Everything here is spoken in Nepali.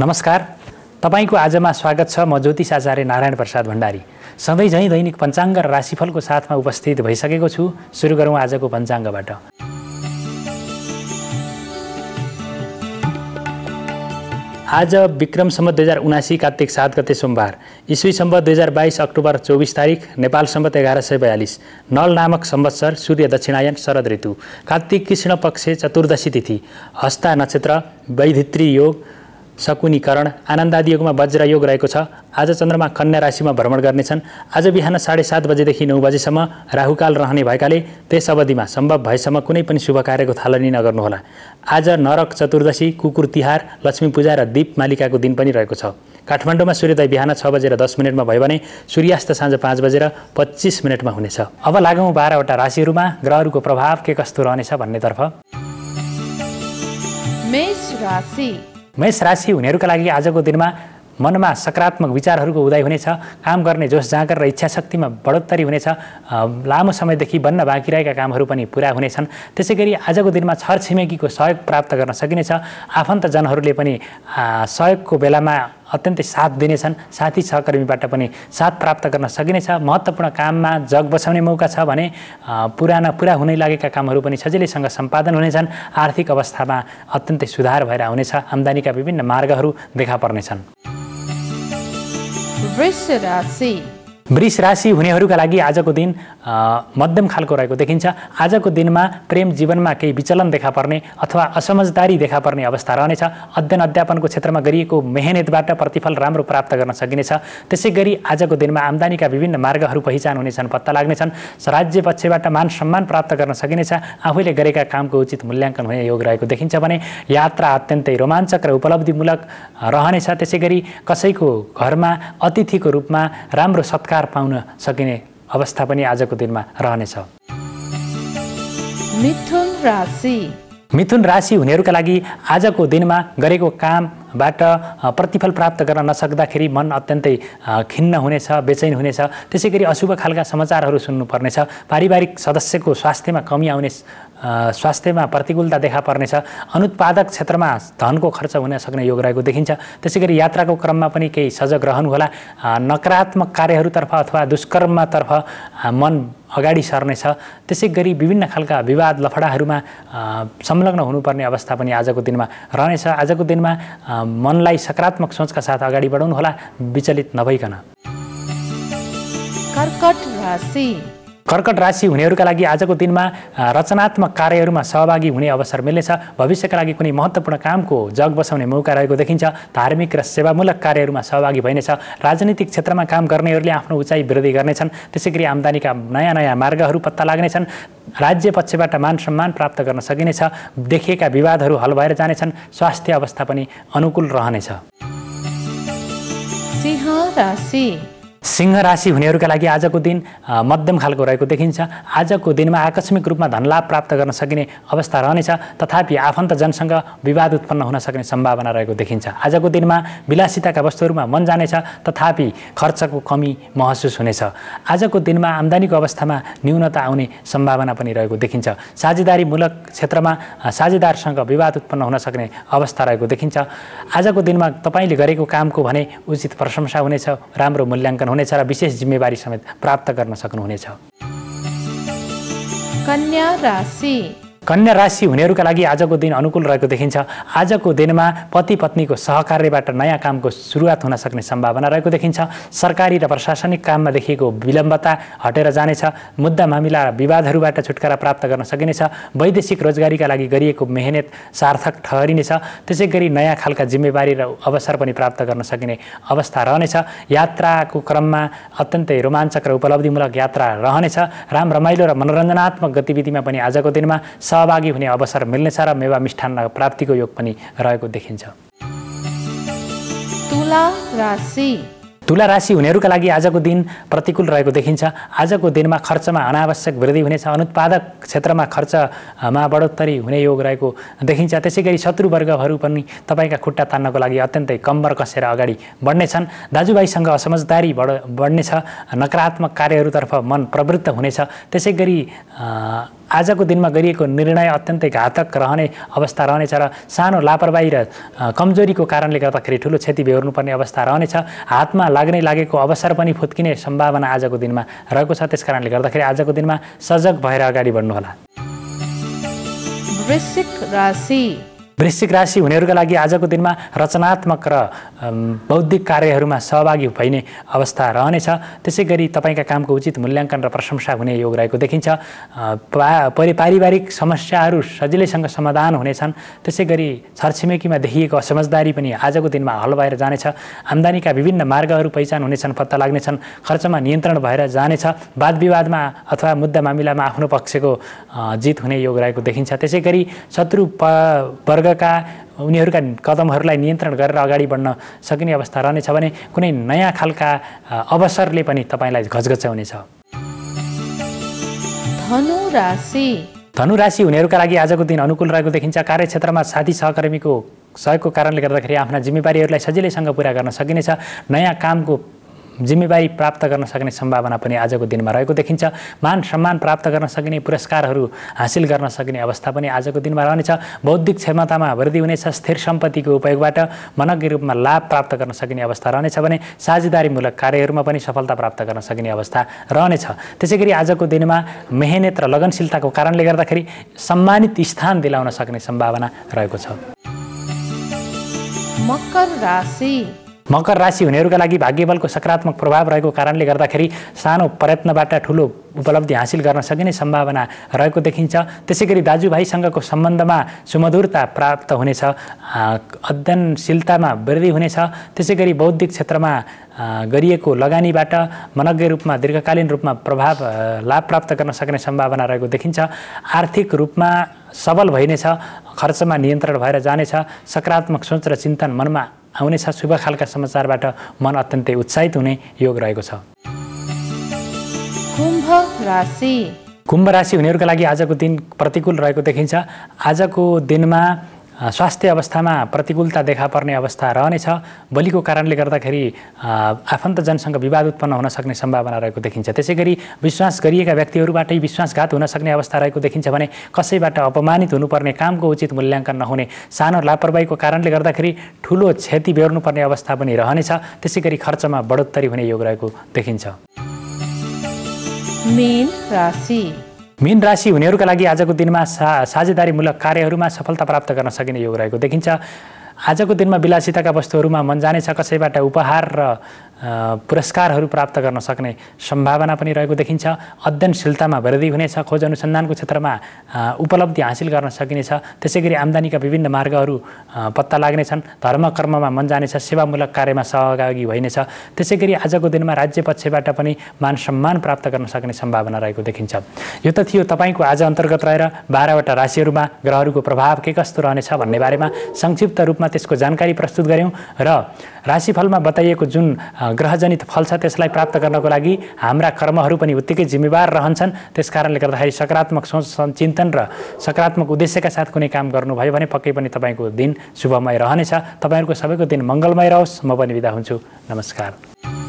नमस्कार तपाईँको आजमा स्वागत छ म ज्योतिष आचार्य नारायण प्रसाद भण्डारी सधैँ झैँ दैनिक पञ्चाङ्ग र राशिफलको साथमा उपस्थित भइसकेको छु सुरु गरौँ आजको पञ्चाङ्गबाट आज विक्रम सम्बत दुई हजार उनासी कार्तिक सात गते सोमबार इस्वी सम्बत दुई हजार बाइस अक्टोबर चौबिस तारिक नेपाल सम्बत एघार सय बयालिस नल नामक संवत्सर सूर्य दक्षिणायन शरद ऋतु कार्तिक कृष्ण पक्ष चतुर्दशी तिथि हस्ता नक्षत्र वैधित्री योग शकुनीकरण आनन्द आदि योगमा वज्र योग रहेको छ आज चन्द्रमा कन्या राशिमा भ्रमण गर्नेछन् आज बिहान साढे सात बजेदेखि नौ बजेसम्म राहुकाल रहने भएकाले त्यस अवधिमा सम्भव भएसम्म कुनै पनि शुभ कार्यको थालनी नगर्नुहोला आज नरक चतुर्दशी कुकुर तिहार लक्ष्मी पूजा र दीप मालिकाको दिन पनि रहेको छ काठमाडौँमा सूर्योदय बिहान छ बजेर दस मिनटमा भयो भने सूर्यास्त साँझ पाँच बजेर पच्चिस मिनटमा हुनेछ अब लागौँ बाह्रवटा राशिहरूमा ग्रहहरूको प्रभाव के कस्तो रहनेछ भन्नेतर्फ मेष राशि हुनेहरूका लागि आजको दिनमा मनमा सकारात्मक विचारहरूको उदय हुनेछ काम गर्ने जोस जाँगर र इच्छा शक्तिमा बढोत्तरी हुनेछ लामो समयदेखि बन्न बाँकी रहेका कामहरू पनि पुरा हुनेछन् त्यसै गरी आजको दिनमा छर छिमेकीको सहयोग प्राप्त गर्न सकिनेछ आफन्तजनहरूले पनि सहयोगको बेलामा अत्यन्तै साथ दिनेछन् साथी सहकर्मीबाट पनि साथ प्राप्त गर्न सकिनेछ महत्त्वपूर्ण काममा जग बसाउने मौका छ भने पुराना पुरा हुनै लागेका कामहरू पनि सजिलैसँग सम्पादन हुनेछन् आर्थिक अवस्थामा अत्यन्तै सुधार भएर आउनेछ आम्दानीका विभिन्न मार्गहरू देखा पर्नेछन् वृष राशि हुनेहरूका लागि आजको दिन मध्यम खालको रहेको देखिन्छ आजको दिनमा प्रेम जीवनमा केही विचलन देखा पर्ने अथवा असमझदारी देखा पर्ने अवस्था रहनेछ अध्ययन अध्यापनको क्षेत्रमा गरिएको मेहनतबाट प्रतिफल राम्रो प्राप्त गर्न सकिनेछ त्यसै गरी आजको दिनमा आम्दानीका विभिन्न मार्गहरू पहिचान हुनेछन् पत्ता लाग्नेछन् राज्य पक्षबाट मान सम्मान प्राप्त गर्न सकिनेछ आफूले गरेका कामको उचित मूल्याङ्कन हुने योग रहेको देखिन्छ भने यात्रा अत्यन्तै रोमाञ्चक र उपलब्धिमूलक रहनेछ त्यसै गरी कसैको घरमा अतिथिको रूपमा राम्रो सत्कार पाउन सकिने अवस्था पनि आजको दिनमा रहनेछ मिथुन राशि हुनेहरूका लागि आजको दिनमा गरेको काम बाट प्रतिफल प्राप्त गर्न नसक्दाखेरि मन अत्यन्तै खिन्न हुनेछ बेचैन हुनेछ त्यसै गरी अशुभ खालका समाचारहरू सुन्नुपर्नेछ पारिवारिक सदस्यको स्वास्थ्यमा कमी आउने स्वास्थ्यमा प्रतिकूलता देखा पर्नेछ अनुत्पादक क्षेत्रमा धनको खर्च हुन सक्ने योग रहेको देखिन्छ त्यसै गरी यात्राको क्रममा पनि केही सजग रहनुहोला नकारात्मक कार्यहरूतर्फ अथवा दुष्कर्मतर्फ मन अगाडि सर्नेछ त्यसै गरी विभिन्न खालका विवाद लफडाहरूमा संलग्न हुनुपर्ने अवस्था पनि आजको दिनमा रहनेछ आजको दिनमा मनलाई सकारात्मक सोचका साथ अगाडि बढाउनुहोला विचलित नभइकन कर्कट राशि कर्कट राशि हुनेहरूका लागि आजको दिनमा रचनात्मक कार्यहरूमा सहभागी हुने अवसर मिल्नेछ भविष्यका लागि कुनै महत्त्वपूर्ण कामको जग बसाउने मौका रहेको देखिन्छ धार्मिक र सेवामूलक कार्यहरूमा सहभागी भइनेछ राजनीतिक क्षेत्रमा काम गर्नेहरूले आफ्नो उचाइ वृद्धि गर्नेछन् त्यसै गरी आम्दानीका नयाँ नयाँ मार्गहरू पत्ता लाग्नेछन् राज्य पक्षबाट मान सम्मान प्राप्त गर्न सकिनेछ देखिएका विवादहरू हल भएर जानेछन् स्वास्थ्य अवस्था पनि अनुकूल रहनेछ सिंह राशि हुनेहरूका लागि आजको दिन मध्यम खालको रहेको देखिन्छ आजको दिनमा आकस्मिक रूपमा धनलाभ प्राप्त गर्न सकिने अवस्था रहनेछ तथापि आफन्तजनसँग विवाद उत्पन्न हुन सक्ने सम्भावना रहेको देखिन्छ आजको दिनमा विलासिताका वस्तुहरूमा मन जानेछ तथापि खर्चको कमी महसुस हुनेछ आजको दिनमा आम्दानीको अवस्थामा न्यूनता आउने सम्भावना पनि रहेको देखिन्छ साझेदारीमूलक क्षेत्रमा साझेदारसँग विवाद उत्पन्न हुन सक्ने अवस्था रहेको देखिन्छ आजको दिनमा तपाईँले गरेको कामको भने उचित प्रशंसा हुनेछ राम्रो मूल्याङ्कन हुनेछ र विशेष जिम्मेवारी समेत प्राप्त गर्न सक्नुहुनेछ कन्या राशि कन्या राशि हुनेहरूका लागि आजको दिन अनुकूल रहेको देखिन्छ आजको दिनमा पति पत्नीको सहकार्यबाट नयाँ कामको सुरुवात हुन सक्ने सम्भावना रहेको देखिन्छ सरकारी र प्रशासनिक काममा देखिएको विलम्बता हटेर जानेछ मुद्दा मामिला र विवादहरूबाट छुटकारा प्राप्त गर्न सकिनेछ वैदेशिक रोजगारीका लागि गरिएको मेहनत सार्थक ठहरिनेछ त्यसै गरी नयाँ खालका जिम्मेवारी र अवसर पनि प्राप्त गर्न सकिने अवस्था रहनेछ यात्राको क्रममा अत्यन्तै रोमाञ्चक र उपलब्धिमूलक यात्रा रहनेछ राम रमाइलो र मनोरञ्जनात्मक गतिविधिमा पनि आजको दिनमा सहभागी हुने अवसर मिल्नेछ र मेवा मिष्ठान्न प्राप्तिको योग पनि रहेको देखिन्छ तुला राशि तुला राशि हुनेहरूका लागि आजको दिन प्रतिकूल रहेको देखिन्छ आजको दिनमा खर्चमा अनावश्यक वृद्धि हुनेछ अनुत्पादक क्षेत्रमा खर्चमा बढोत्तरी हुने योग रहेको देखिन्छ त्यसै गरी शत्रुवर्गहरू पनि तपाईँका खुट्टा तान्नको लागि अत्यन्तै कम्बर कसेर अगाडि बढ्नेछन् दाजुभाइसँग असमझदारी बढ बढ्नेछ नकारात्मक कार्यहरूतर्फ मन प्रवृत्त हुनेछ त्यसै गरी आजको दिनमा गरिएको निर्णय अत्यन्तै घातक रहने अवस्था रहनेछ र सानो लापरवाही र कमजोरीको कारणले गर्दाखेरि ठुलो क्षति बेहोर्नुपर्ने अवस्था रहनेछ हातमा लाग्ने लागेको अवसर पनि फुत्किने सम्भावना आजको दिनमा रहेको छ त्यस कारणले गर्दाखेरि आजको दिनमा सजग भएर अगाडि बढ्नुहोला वृश्चिक राशि हुनेहरूका लागि आजको दिनमा रचनात्मक र बौद्धिक कार्यहरूमा सहभागी भइने अवस्था रहनेछ त्यसै गरी तपाईँका कामको उचित मूल्याङ्कन र प्रशंसा हुने योग रहेको देखिन्छ पा परि पारिवारिक समस्याहरू सजिलैसँग समाधान हुनेछन् त्यसै गरी छरछिमेकीमा देखिएको असमझदारी पनि आजको दिनमा हल भएर जानेछ आम्दानीका विभिन्न मार्गहरू पहिचान हुनेछन् पत्ता लाग्नेछन् खर्चमा नियन्त्रण भएर जानेछ वाद विवादमा अथवा मुद्दा मामिलामा आफ्नो पक्षको जित हुने योग रहेको देखिन्छ त्यसै गरी शत्रु वर्गका उनीहरूका कदमहरूलाई नियन्त्रण गरेर अगाडि बढ्न सकिने अवस्था रहनेछ भने कुनै नयाँ खालका अवसरले पनि तपाईँलाई घचघचाउनेछ धनु धनु राशि हुनेहरूका लागि आजको दिन अनुकूल रहेको देखिन्छ कार्यक्षेत्रमा साथी सहकर्मीको सहयोगको कारणले गर्दाखेरि आफ्ना जिम्मेवारीहरूलाई सजिलैसँग पुरा गर्न सकिनेछ नयाँ कामको जिम्मेवारी प्राप्त गर्न सक्ने सम्भावना पनि आजको दिनमा रहेको देखिन्छ मान सम्मान प्राप्त गर्न सकिने पुरस्कारहरू हासिल गर्न सक्ने अवस्था पनि आजको दिनमा रहनेछ बौद्धिक क्षमतामा वृद्धि हुनेछ स्थिर सम्पत्तिको उपयोगबाट मनज्ञ रूपमा लाभ प्राप्त गर्न सकिने अवस्था रहनेछ भने साझेदारीमूलक कार्यहरूमा पनि सफलता प्राप्त गर्न सकिने अवस्था रहनेछ त्यसै गरी आजको दिनमा मेहनत र लगनशीलताको कारणले गर्दाखेरि सम्मानित स्थान दिलाउन सक्ने सम्भावना रहेको छ मकर राशि मकर राशि हुनेहरूका लागि भाग्यबलको सकारात्मक प्रभाव रहेको कारणले गर्दाखेरि सानो प्रयत्नबाट ठुलो उपलब्धि हासिल गर्न सकिने सम्भावना रहेको देखिन्छ त्यसै गरी दाजुभाइसँगको सम्बन्धमा सुमधुरता प्राप्त हुनेछ अध्ययनशीलतामा वृद्धि हुनेछ त्यसै गरी बौद्धिक क्षेत्रमा गरिएको लगानीबाट मनज्ञ रूपमा दीर्घकालीन रूपमा प्रभाव लाभ प्राप्त गर्न सक्ने सम्भावना रहेको देखिन्छ आर्थिक रूपमा सबल भइनेछ खर्चमा नियन्त्रण भएर जानेछ सकारात्मक सोच र चिन्तन मनमा आउनेछ शुभ खालका समाचारबाट मन अत्यन्तै उत्साहित हुने योग रहेको छ कुम्भ राशि कुम्भ राशि हुनेहरूका लागि आजको दिन प्रतिकूल रहेको देखिन्छ आजको दिनमा स्वास्थ्य अवस्थामा प्रतिकूलता देखा पर्ने अवस्था रहनेछ बलिको कारणले गर्दाखेरि आफन्तजनसँग विवाद उत्पन्न हुन सक्ने सम्भावना रहेको देखिन्छ त्यसै गरी विश्वास गरिएका व्यक्तिहरूबाटै विश्वासघात हुन सक्ने अवस्था रहेको देखिन्छ भने कसैबाट अपमानित हुनुपर्ने कामको उचित मूल्याङ्कन नहुने सानो लापरवाहीको कारणले गर्दाखेरि ठुलो क्षति बेहोर्नुपर्ने अवस्था पनि रहनेछ त्यसै गरी खर्चमा बढोत्तरी हुने योग रहेको देखिन्छ मेन राशि मीन राशि हुनेहरूका लागि आजको दिनमा सा साझेदारीमूलक कार्यहरूमा सफलता प्राप्त गर्न सकिने योग रहेको देखिन्छ आजको दिनमा विलासिताका वस्तुहरूमा मन जानेछ कसैबाट उपहार र पुरस्कारहरू प्राप्त गर्न सक्ने सम्भावना पनि रहेको देखिन्छ अध्ययनशीलतामा वृद्धि हुनेछ खोज अनुसन्धानको क्षेत्रमा उपलब्धि हासिल गर्न सकिनेछ त्यसै गरी आम्दानीका विभिन्न मार्गहरू पत्ता लाग्नेछन् धर्म कर्ममा मन जानेछ सेवामूलक कार्यमा सहभागी भइनेछ त्यसै गरी आजको दिनमा राज्य पक्षबाट पनि मान सम्मान प्राप्त गर्न सक्ने सम्भावना रहेको देखिन्छ यो त थियो तपाईँको आज अन्तर्गत रहेर बाह्रवटा राशिहरूमा ग्रहहरूको प्रभाव के कस्तो रहनेछ भन्ने बारेमा संक्षिप्त रूपमा त्यसको जानकारी प्रस्तुत गऱ्यौँ र राशिफलमा बताइएको जुन ग्रहजनित फल छ त्यसलाई प्राप्त गर्नको लागि हाम्रा कर्महरू पनि उत्तिकै जिम्मेवार रहन्छन् त्यस कारणले गर्दाखेरि सकारात्मक सोच चिन्तन र सकारात्मक उद्देश्यका साथ कुनै काम गर्नुभयो भने पक्कै पनि तपाईँको दिन शुभमय रहनेछ तपाईँहरूको सबैको दिन मङ्गलमय रहोस् म पनि बिदा हुन्छु नमस्कार